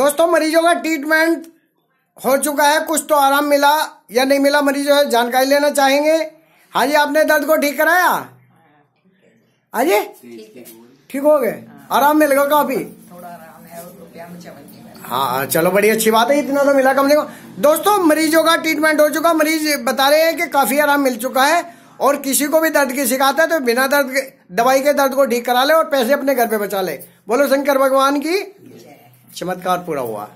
दोस्तों मरीजों का ट्रीटमेंट हो चुका है कुछ तो आराम मिला या नहीं मिला मरीजों से जानकारी लेना चाहेंगे हाँ जी आपने दर्द को ठीक कराया हाँ जी ठीक हो गए आराम मिल गया काफी हाँ, हाँ चलो बड़ी अच्छी बात है इतना तो मिला कम से कम दोस्तों मरीजों का ट्रीटमेंट हो चुका मरीज बता रहे हैं कि काफी आराम मिल चुका है और किसी को भी दर्द की शिकायत है तो बिना दर्द दवाई के दर्द को ठीक करा ले और पैसे अपने घर पे बचा ले बोलो शंकर भगवान की चमत्कार पूरा हुआ